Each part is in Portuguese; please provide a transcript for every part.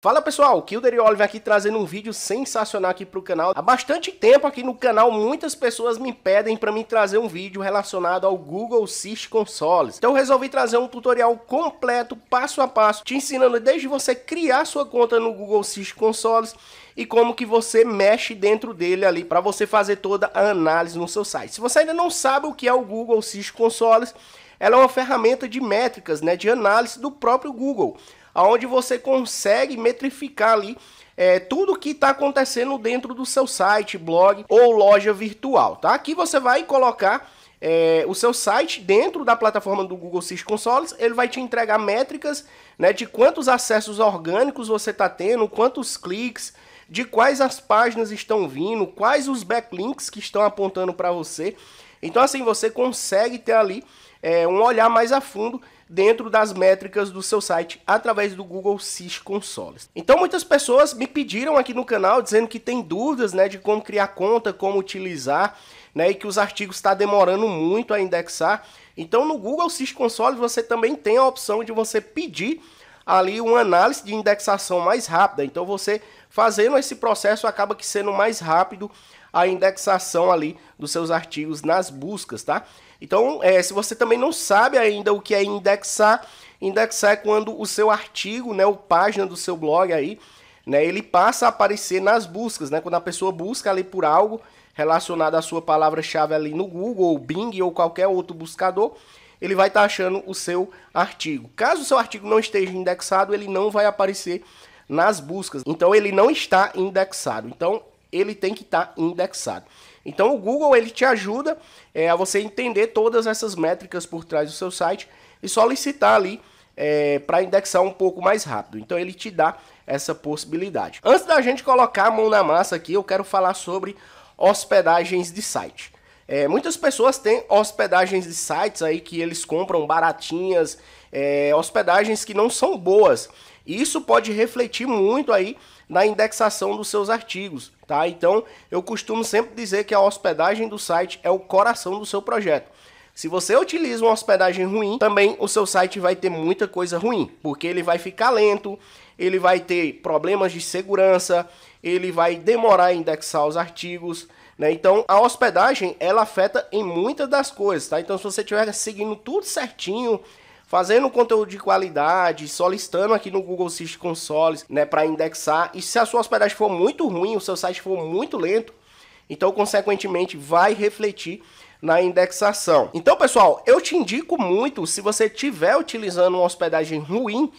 Fala pessoal, Kilder e Oliver aqui trazendo um vídeo sensacional aqui para o canal. Há bastante tempo aqui no canal muitas pessoas me pedem para me trazer um vídeo relacionado ao Google Search Consoles. Então eu resolvi trazer um tutorial completo, passo a passo, te ensinando desde você criar sua conta no Google Search Consoles e como que você mexe dentro dele ali para você fazer toda a análise no seu site. Se você ainda não sabe o que é o Google Search Consoles, ela é uma ferramenta de métricas, né, de análise do próprio Google aonde você consegue metrificar ali é, tudo que está acontecendo dentro do seu site, blog ou loja virtual, tá? Aqui você vai colocar é, o seu site dentro da plataforma do Google Search Consoles, ele vai te entregar métricas né, de quantos acessos orgânicos você está tendo, quantos cliques, de quais as páginas estão vindo, quais os backlinks que estão apontando para você. Então assim, você consegue ter ali é, um olhar mais a fundo dentro das métricas do seu site através do Google Search Consoles. Então muitas pessoas me pediram aqui no canal dizendo que tem dúvidas, né, de como criar conta, como utilizar, né, e que os artigos está demorando muito a indexar. Então no Google Search Consoles você também tem a opção de você pedir ali uma análise de indexação mais rápida. Então você fazendo esse processo acaba que sendo mais rápido a indexação ali dos seus artigos nas buscas, tá? Então, é, se você também não sabe ainda o que é indexar, indexar é quando o seu artigo, né, o página do seu blog aí, né, ele passa a aparecer nas buscas, né? Quando a pessoa busca ali por algo relacionado à sua palavra-chave ali no Google, ou Bing ou qualquer outro buscador, ele vai estar tá achando o seu artigo. Caso o seu artigo não esteja indexado, ele não vai aparecer nas buscas. Então ele não está indexado. Então ele tem que estar tá indexado. Então o Google ele te ajuda é, a você entender todas essas métricas por trás do seu site e solicitar ali é, para indexar um pouco mais rápido. Então ele te dá essa possibilidade. Antes da gente colocar a mão na massa aqui, eu quero falar sobre hospedagens de site. É, muitas pessoas têm hospedagens de sites aí que eles compram baratinhas, é, hospedagens que não são boas. E isso pode refletir muito aí na indexação dos seus artigos, tá? Então, eu costumo sempre dizer que a hospedagem do site é o coração do seu projeto. Se você utiliza uma hospedagem ruim, também o seu site vai ter muita coisa ruim, porque ele vai ficar lento, ele vai ter problemas de segurança, ele vai demorar a indexar os artigos, né? Então a hospedagem ela afeta em muitas das coisas, tá? Então se você estiver seguindo tudo certinho, fazendo conteúdo de qualidade, solicitando aqui no Google Search Consoles, né, para indexar. E se a sua hospedagem for muito ruim, o seu site for muito lento, então consequentemente vai refletir na indexação. Então, pessoal, eu te indico muito, se você estiver utilizando uma hospedagem ruim,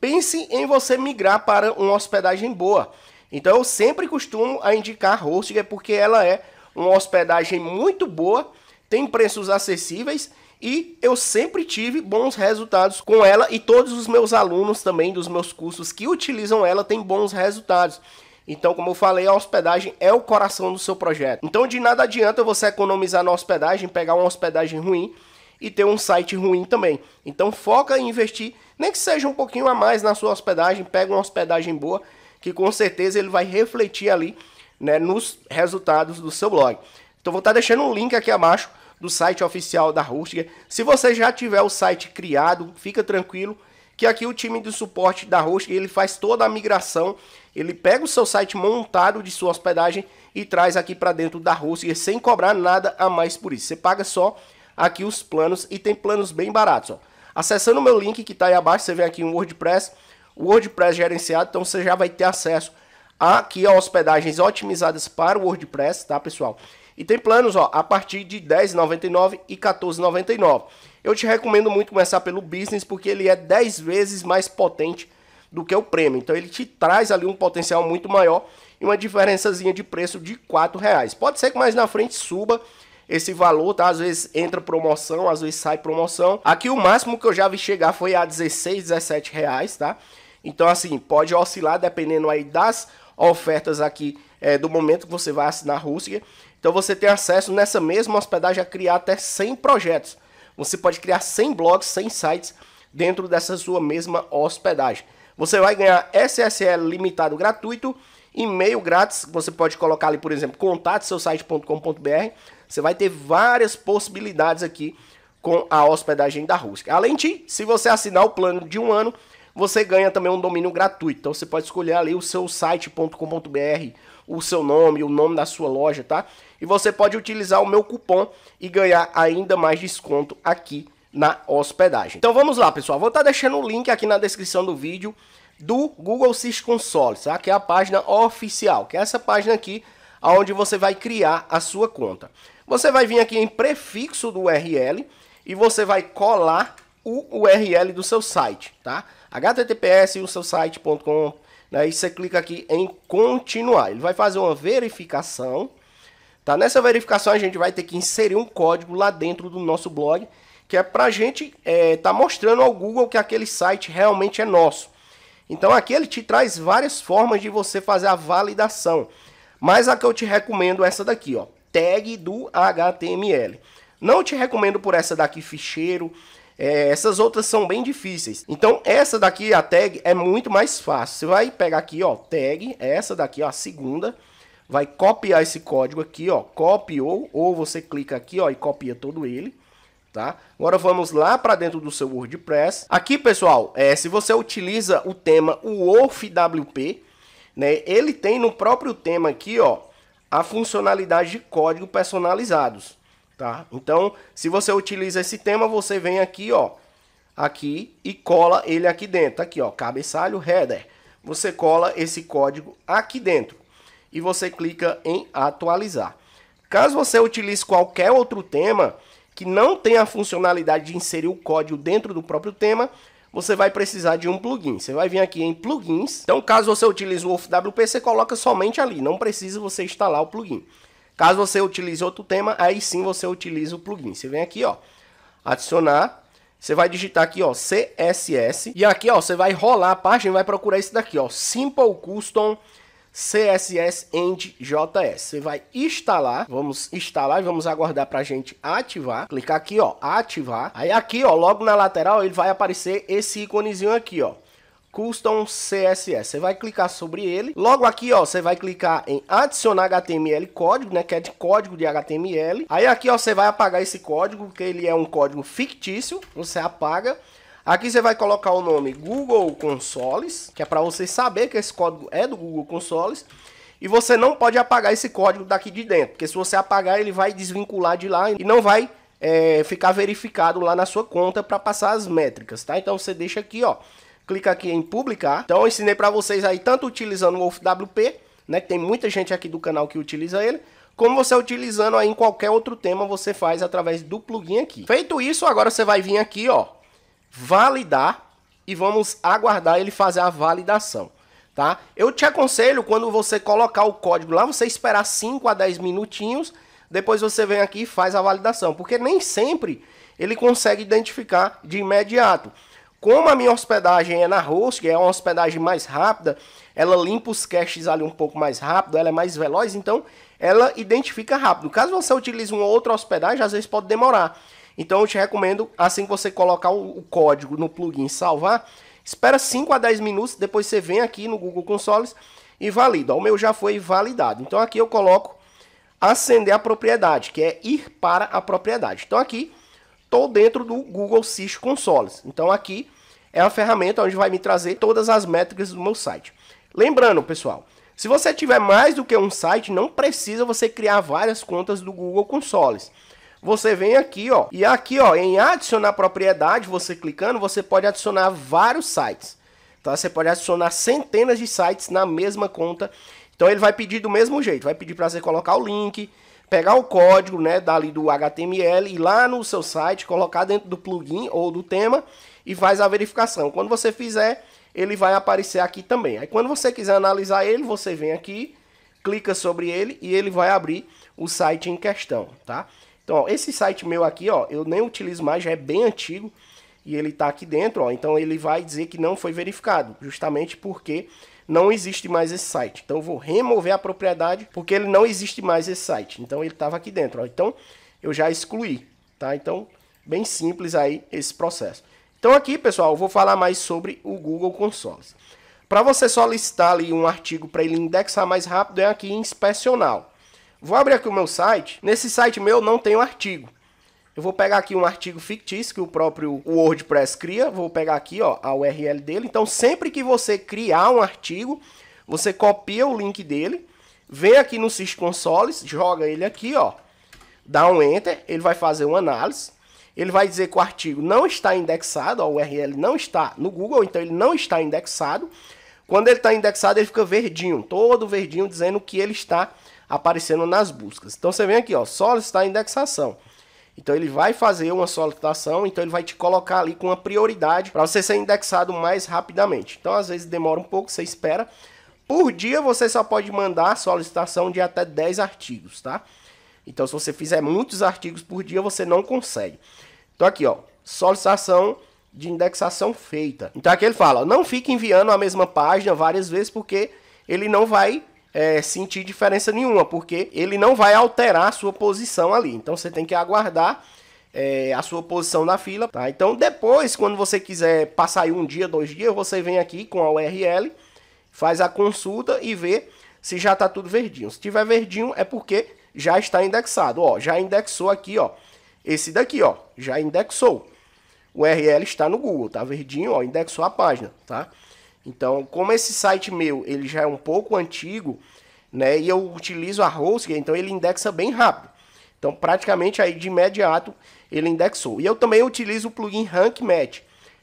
pense em você migrar para uma hospedagem boa. Então, eu sempre costumo a indicar Hostinger porque ela é uma hospedagem muito boa, tem preços acessíveis e eu sempre tive bons resultados com ela e todos os meus alunos também dos meus cursos que utilizam ela têm bons resultados. Então, como eu falei, a hospedagem é o coração do seu projeto. Então, de nada adianta você economizar na hospedagem, pegar uma hospedagem ruim e ter um site ruim também. Então, foca em investir, nem que seja um pouquinho a mais na sua hospedagem, pega uma hospedagem boa, que com certeza ele vai refletir ali né, nos resultados do seu blog. Então, vou estar tá deixando um link aqui abaixo do site oficial da Rústica. Se você já tiver o site criado, fica tranquilo que aqui o time de suporte da Rústica, ele faz toda a migração, ele pega o seu site montado de sua hospedagem e traz aqui para dentro da Rústica sem cobrar nada a mais por isso. Você paga só aqui os planos e tem planos bem baratos, ó. Acessando o meu link que está aí abaixo, você vem aqui em WordPress, o WordPress gerenciado, então você já vai ter acesso aqui a hospedagens otimizadas para o WordPress, tá, pessoal? E tem planos ó, a partir de R$10,99 e R$14,99. Eu te recomendo muito começar pelo Business porque ele é 10 vezes mais potente do que o Premium. Então ele te traz ali um potencial muito maior e uma diferençazinha de preço de R$4,00. reais. Pode ser que mais na frente suba esse valor, tá? Às vezes entra promoção, às vezes sai promoção. Aqui o máximo que eu já vi chegar foi a 16, reais, tá? Então assim, pode oscilar dependendo aí das ofertas aqui é, do momento que você vai assinar a Rússia. Então você tem acesso nessa mesma hospedagem a criar até 100 projetos. Você pode criar 100 blogs, 100 sites dentro dessa sua mesma hospedagem. Você vai ganhar SSL limitado gratuito, e-mail grátis, você pode colocar ali, por exemplo, contato seu site.com.br. Você vai ter várias possibilidades aqui com a hospedagem da Rusk. Além de, se você assinar o plano de um ano, você ganha também um domínio gratuito. Então você pode escolher ali o seu site.com.br, o seu nome, o nome da sua loja, tá? E você pode utilizar o meu cupom e ganhar ainda mais desconto aqui na hospedagem. Então vamos lá, pessoal. Vou estar tá deixando o link aqui na descrição do vídeo do Google Search Console, tá? Que é a página oficial, que é essa página aqui onde você vai criar a sua conta. Você vai vir aqui em prefixo do URL e você vai colar o URL do seu site, tá? https e o seu site.com, né? E você clica aqui em continuar. Ele vai fazer uma verificação. Tá? Nessa verificação a gente vai ter que inserir um código lá dentro do nosso blog, que é para a gente é, tá mostrando ao Google que aquele site realmente é nosso. Então aqui ele te traz várias formas de você fazer a validação. Mas a que eu te recomendo é essa daqui, ó, tag do HTML. Não te recomendo por essa daqui ficheiro, é, essas outras são bem difíceis. Então, essa daqui, a tag, é muito mais fácil. Você vai pegar aqui, ó, tag, essa daqui, ó, a segunda. Vai copiar esse código aqui, ó, copiou, ou você clica aqui, ó, e copia todo ele. Tá? Agora vamos lá para dentro do seu WordPress. Aqui, pessoal, é, se você utiliza o tema WolfWP, né, ele tem no próprio tema aqui, ó, a funcionalidade de código personalizados tá? Então, se você utiliza esse tema, você vem aqui, ó, aqui e cola ele aqui dentro, tá aqui, ó, cabeçalho header. Você cola esse código aqui dentro e você clica em atualizar. Caso você utilize qualquer outro tema que não tem a funcionalidade de inserir o código dentro do próprio tema, você vai precisar de um plugin. Você vai vir aqui em plugins. Então, caso você utilize o WP, você coloca somente ali, não precisa você instalar o plugin. Caso você utilize outro tema, aí sim você utiliza o plugin. Você vem aqui, ó, adicionar. Você vai digitar aqui, ó, CSS. E aqui, ó, você vai rolar a página e vai procurar esse daqui, ó, Simple Custom CSS End JS. Você vai instalar, vamos instalar e vamos aguardar para a gente ativar. Clicar aqui, ó, ativar. Aí aqui, ó, logo na lateral, ele vai aparecer esse íconezinho aqui, ó, Custom CSS. Você vai clicar sobre ele. Logo aqui, ó, você vai clicar em adicionar HTML código, né, que é de código de HTML. Aí aqui, ó, você vai apagar esse código, porque ele é um código fictício. Você apaga. Aqui você vai colocar o nome Google Consoles, que é para você saber que esse código é do Google Consoles. E você não pode apagar esse código daqui de dentro, porque se você apagar ele vai desvincular de lá e não vai é, ficar verificado lá na sua conta para passar as métricas, tá? Então você deixa aqui, ó, clica aqui em publicar. Então eu ensinei para vocês aí tanto utilizando o WolfWP, né, que tem muita gente aqui do canal que utiliza ele, como você utilizando aí em qualquer outro tema, você faz através do plugin aqui. Feito isso, agora você vai vir aqui, ó, validar e vamos aguardar ele fazer a validação, tá? Eu te aconselho quando você colocar o código lá, você esperar 5 a 10 minutinhos, depois você vem aqui e faz a validação, porque nem sempre ele consegue identificar de imediato. Como a minha hospedagem é na host, é uma hospedagem mais rápida, ela limpa os caches ali um pouco mais rápido, ela é mais veloz, então ela identifica rápido. Caso você utilize uma outra hospedagem, às vezes pode demorar. Então eu te recomendo, assim que você colocar o código no plugin salvar, espera 5 a 10 minutos, depois você vem aqui no Google Consoles e valida. O meu já foi validado. Então aqui eu coloco acender a propriedade, que é ir para a propriedade. Então aqui estou dentro do Google Sys Consoles. Então aqui é a ferramenta onde vai me trazer todas as métricas do meu site. Lembrando, pessoal, se você tiver mais do que um site, não precisa você criar várias contas do Google Consoles. Você vem aqui, ó, e aqui, ó, em adicionar propriedade, você clicando, você pode adicionar vários sites. Tá? Você pode adicionar centenas de sites na mesma conta. Então ele vai pedir do mesmo jeito, vai pedir para você colocar o link, pegar o código, né, dali do HTML e lá no seu site colocar dentro do plugin ou do tema e faz a verificação. Quando você fizer, ele vai aparecer aqui também. Aí quando você quiser analisar ele, você vem aqui, clica sobre ele e ele vai abrir o site em questão, tá? Então, ó, esse site meu aqui, ó, eu nem utilizo mais, já é bem antigo e ele está aqui dentro, ó, então ele vai dizer que não foi verificado, justamente porque não existe mais esse site. Então eu vou remover a propriedade porque ele não existe mais esse site. Então ele estava aqui dentro. Ó. Então eu já excluí, tá? Então bem simples aí esse processo. Então aqui, pessoal, eu vou falar mais sobre o Google Consoles. Para você solicitar ali um artigo para ele indexar mais rápido é aqui em inspecional. Vou abrir aqui o meu site. Nesse site meu não tem um artigo. Eu vou pegar aqui um artigo fictício que o próprio WordPress cria, vou pegar aqui ó, a URL dele. Então, sempre que você criar um artigo, você copia o link dele, vem aqui no Sys Consoles, joga ele aqui, ó, dá um Enter, ele vai fazer uma análise. Ele vai dizer que o artigo não está indexado, ó, URL não está no Google, então ele não está indexado. Quando ele está indexado, ele fica verdinho, todo verdinho, dizendo que ele está aparecendo nas buscas. Então você vem aqui, ó, só está indexação. Então ele vai fazer uma solicitação, então ele vai te colocar ali com uma prioridade para você ser indexado mais rapidamente. Então às vezes demora um pouco, você espera. Por dia você só pode mandar solicitação de até 10 artigos, tá? Então se você fizer muitos artigos por dia, você não consegue. Então aqui, ó, solicitação de indexação feita. Então aqui ele fala, não fique enviando a mesma página várias vezes porque ele não vai é, sentir diferença nenhuma, porque ele não vai alterar a sua posição ali. Então você tem que aguardar é, a sua posição na fila, tá? Então depois, quando você quiser passar aí um dia, dois dias, você vem aqui com a URL, faz a consulta e vê se já está tudo verdinho. Se tiver verdinho é porque já está indexado, ó, já indexou aqui, ó, esse daqui, ó, já indexou. O URL está no Google, tá verdinho, ó, indexou a página, tá? Então, como esse site meu, ele já é um pouco antigo, né, e eu utilizo a Hostgator, então ele indexa bem rápido. Então, praticamente aí de imediato ele indexou. E eu também utilizo o plugin Rank Match.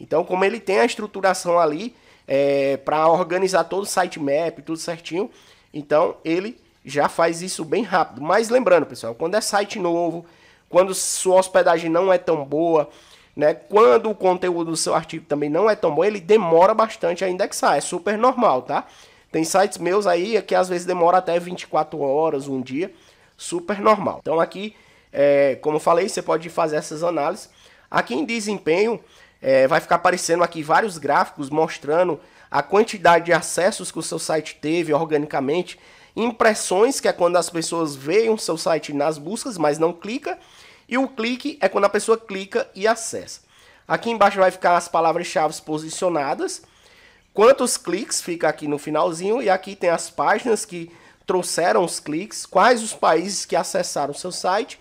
Então, como ele tem a estruturação ali é, para organizar todo o sitemap, tudo certinho, então ele já faz isso bem rápido. Mas lembrando, pessoal, quando é site novo, quando sua hospedagem não é tão boa, né? Quando o conteúdo do seu artigo também não é tão bom, ele demora bastante a indexar, é super normal, tá? Tem sites meus aí que às vezes demora até 24 horas, um dia, super normal. Então aqui, é, como falei, você pode fazer essas análises. Aqui em desempenho, é, vai ficar aparecendo aqui vários gráficos mostrando a quantidade de acessos que o seu site teve organicamente, impressões, que é quando as pessoas veem o seu site nas buscas, mas não clica, e o clique é quando a pessoa clica e acessa. Aqui embaixo vai ficar as palavras-chave posicionadas. Quantos cliques fica aqui no finalzinho. E aqui tem as páginas que trouxeram os cliques. Quais os países que acessaram o seu site.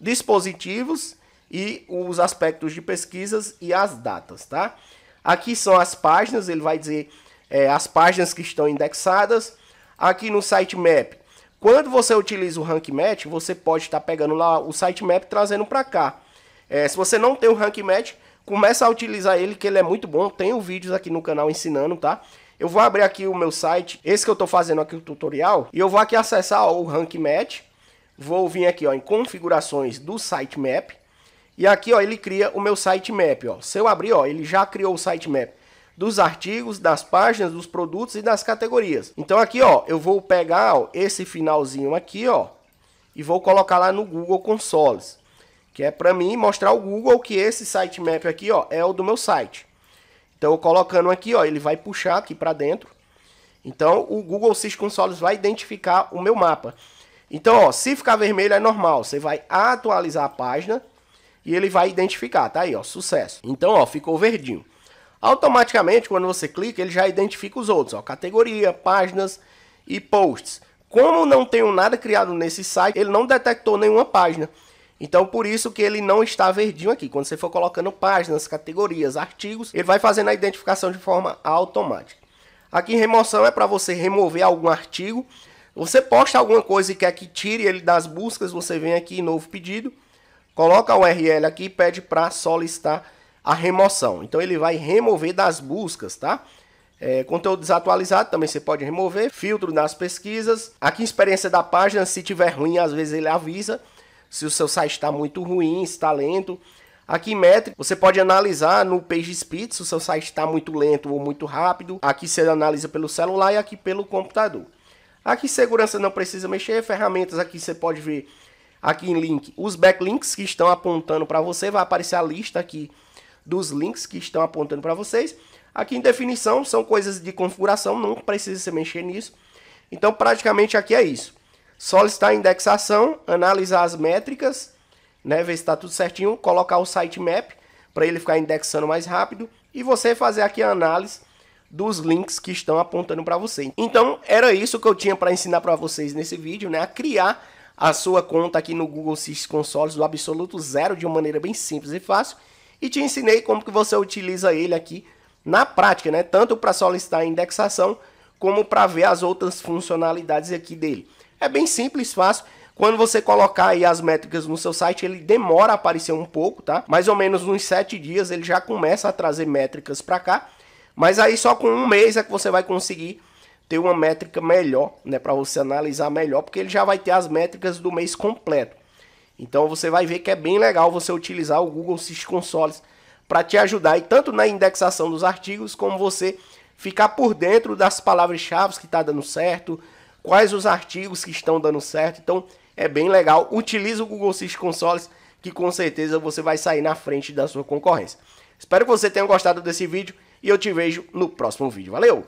Dispositivos e os aspectos de pesquisas e as datas, tá? Aqui são as páginas, ele vai dizer é, as páginas que estão indexadas. Aqui no sitemap quando você utiliza o Rank Match, você pode estar tá pegando lá o sitemap e trazendo para cá. É, se você não tem o Rank Match, começa a utilizar ele, que ele é muito bom. Tenho vídeos aqui no canal ensinando, tá? Eu vou abrir aqui o meu site, esse que eu estou fazendo aqui o tutorial, e eu vou aqui acessar ó, o Rank Match. Vou vir aqui ó, em configurações do sitemap. E aqui ó, ele cria o meu sitemap. Ó. Se eu abrir, ó, ele já criou o sitemap dos artigos, das páginas, dos produtos e das categorias. Então aqui, ó, eu vou pegar ó, esse finalzinho aqui, ó, e vou colocar lá no Google Consoles, que é para mim mostrar ao Google que esse sitemap aqui, ó, é o do meu site. Então, colocando aqui, ó, ele vai puxar aqui para dentro. Então, o Google Search Consoles vai identificar o meu mapa. Então, ó, se ficar vermelho é normal, você vai atualizar a página e ele vai identificar, tá aí, ó, sucesso. Então, ó, ficou verdinho. Automaticamente, quando você clica, ele já identifica os outros, ó, categoria, páginas e posts. Como não tenho nada criado nesse site, ele não detectou nenhuma página. Então, por isso que ele não está verdinho aqui. Quando você for colocando páginas, categorias, artigos, ele vai fazendo a identificação de forma automática. Aqui, remoção é para você remover algum artigo. Você posta alguma coisa e quer que tire ele das buscas, você vem aqui, novo pedido, coloca o URL aqui e pede para solicitar a remoção. Então ele vai remover das buscas, tá? É, conteúdo desatualizado também você pode remover. Filtro nas pesquisas. Aqui experiência da página, se tiver ruim, às vezes ele avisa. Se o seu site está muito ruim, está lento. Aqui métrica, você pode analisar no PageSpeed se o seu site está muito lento ou muito rápido. Aqui você analisa pelo celular e aqui pelo computador. Aqui segurança não precisa mexer, ferramentas aqui você pode ver aqui em link os backlinks que estão apontando para você, vai aparecer a lista aqui dos links que estão apontando para vocês. Aqui em definição são coisas de configuração, não precisa se mexer nisso. Então praticamente aqui é isso. Solicitar a indexação, analisar as métricas, né, ver se está tudo certinho, colocar o sitemap para ele ficar indexando mais rápido e você fazer aqui a análise dos links que estão apontando para você. Então era isso que eu tinha para ensinar para vocês nesse vídeo, né, a criar a sua conta aqui no Google Sys Consoles do absoluto zero de uma maneira bem simples e fácil e te ensinei como que você utiliza ele aqui na prática, né? Tanto para solicitar indexação como para ver as outras funcionalidades aqui dele. É bem simples, fácil. Quando você colocar aí as métricas no seu site, ele demora a aparecer um pouco, tá? Mais ou menos uns 7 dias ele já começa a trazer métricas para cá. Mas aí só com um mês é que você vai conseguir ter uma métrica melhor, né, para você analisar melhor, porque ele já vai ter as métricas do mês completo. Então você vai ver que é bem legal você utilizar o Google Search Consoles para te ajudar e tanto na indexação dos artigos como você ficar por dentro das palavras-chave que está dando certo, quais os artigos que estão dando certo. Então é bem legal. Utilize o Google Search Consoles que com certeza você vai sair na frente da sua concorrência. Espero que você tenha gostado desse vídeo e eu te vejo no próximo vídeo. Valeu!